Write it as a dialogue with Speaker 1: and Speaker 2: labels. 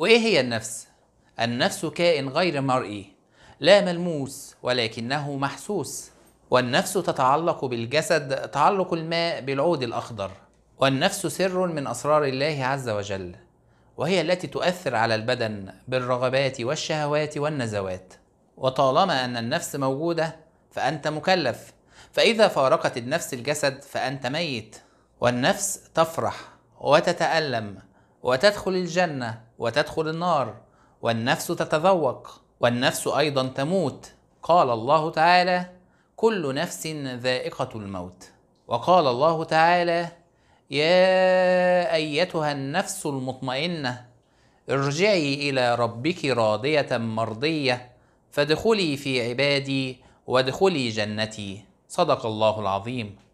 Speaker 1: وايه هي النفس النفس كائن غير مرئي لا ملموس ولكنه محسوس والنفس تتعلق بالجسد تعلق الماء بالعود الاخضر والنفس سر من اسرار الله عز وجل وهي التي تؤثر على البدن بالرغبات والشهوات والنزوات وطالما ان النفس موجوده فانت مكلف فاذا فارقت النفس الجسد فانت ميت والنفس تفرح وتتالم وتدخل الجنه وتدخل النار والنفس تتذوق والنفس ايضا تموت قال الله تعالى كل نفس ذائقه الموت وقال الله تعالى يا ايتها النفس المطمئنه ارجعي الى ربك راضيه مرضيه فادخلي في عبادي وادخلي جنتي صدق الله العظيم